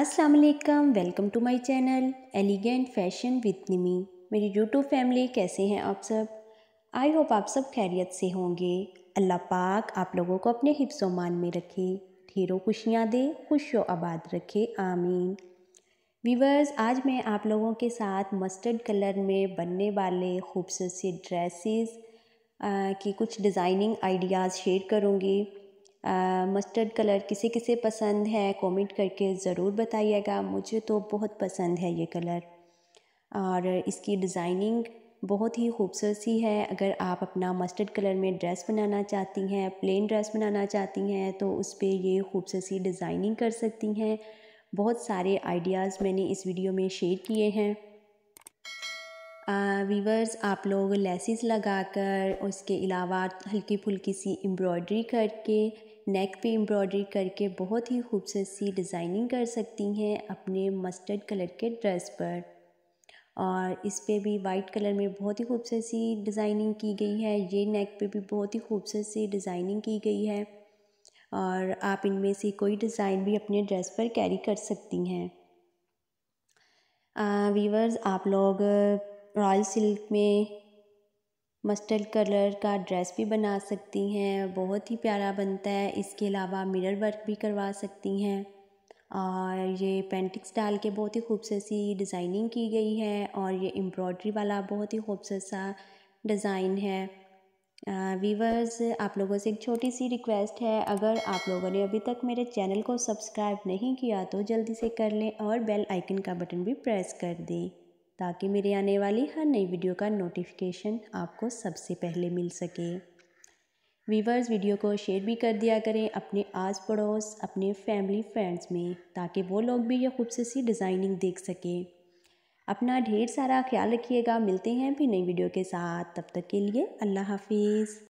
अस्सलाम वालेकुम welcome to my channel elegant fashion with Nimi मेरी यूट्यूब फैमिली कैसे हैं आप सब आई होप आप सब खैरियत से होंगे अल्लाह पाक आप लोगों को अपने मान में रखे ढेरों खुशियाँ दे खुश आबाद रखे आमीन वीवर्स आज मैं आप लोगों के साथ मस्टर्ड कलर में बनने वाले खूबसूरत से ड्रेसेस की कुछ डिज़ाइनिंग आइडियाज़ शेयर करूँगी मस्टर्ड कलर किसे किसे पसंद है कमेंट करके ज़रूर बताइएगा मुझे तो बहुत पसंद है ये कलर और इसकी डिज़ाइनिंग बहुत ही खूबसूरत सी है अगर आप अपना मस्टर्ड कलर में ड्रेस बनाना चाहती हैं प्लेन ड्रेस बनाना चाहती हैं तो उस पर ये खूबसूरत सी डिज़ाइनिंग कर सकती हैं बहुत सारे आइडियाज़ मैंने इस वीडियो में शेयर किए हैं वीवर्स आप लोग लेसिस लगाकर उसके अलावा हल्की फुल्की सी एम्ब्रॉयडरी करके नेक पे एम्ब्रॉयडरी करके बहुत ही खूबसूरत सी डिज़ाइनिंग कर सकती हैं अपने मस्टर्ड कलर के ड्रेस पर और इस पर भी वाइट कलर में बहुत ही खूबसूरत सी डिज़ाइनिंग की गई है ये नेक पे भी बहुत ही खूबसूरत सी डिज़ाइनिंग की गई है और आप इनमें से कोई डिज़ाइन भी अपने ड्रेस पर कैरी कर सकती हैं वीवर्स आप लोग रॉयल सिल्क में मस्टर्ड कलर का ड्रेस भी बना सकती हैं बहुत ही प्यारा बनता है इसके अलावा मिरर वर्क भी करवा सकती हैं और ये पेंटिक्स डाल के बहुत ही खूबसूरत सी डिज़ाइनिंग की गई है और ये एम्ब्रॉयडरी वाला बहुत ही खूबसूरत सा डिज़ाइन है वीवर्स आप लोगों से एक छोटी सी रिक्वेस्ट है अगर आप लोगों ने अभी तक मेरे चैनल को सब्सक्राइब नहीं किया तो जल्दी से कर लें और बेल आइकन का बटन भी प्रेस कर दें ताकि मेरे आने वाली हर नई वीडियो का नोटिफिकेशन आपको सबसे पहले मिल सके वीवर्स वीडियो को शेयर भी कर दिया करें अपने आस पड़ोस अपने फैमिली फ्रेंड्स में ताकि वो लोग भी ये खूबसूरती सी डिज़ाइनिंग देख सकें अपना ढेर सारा ख्याल रखिएगा मिलते हैं भी नई वीडियो के साथ तब तक के लिए अल्लाह हाफिज़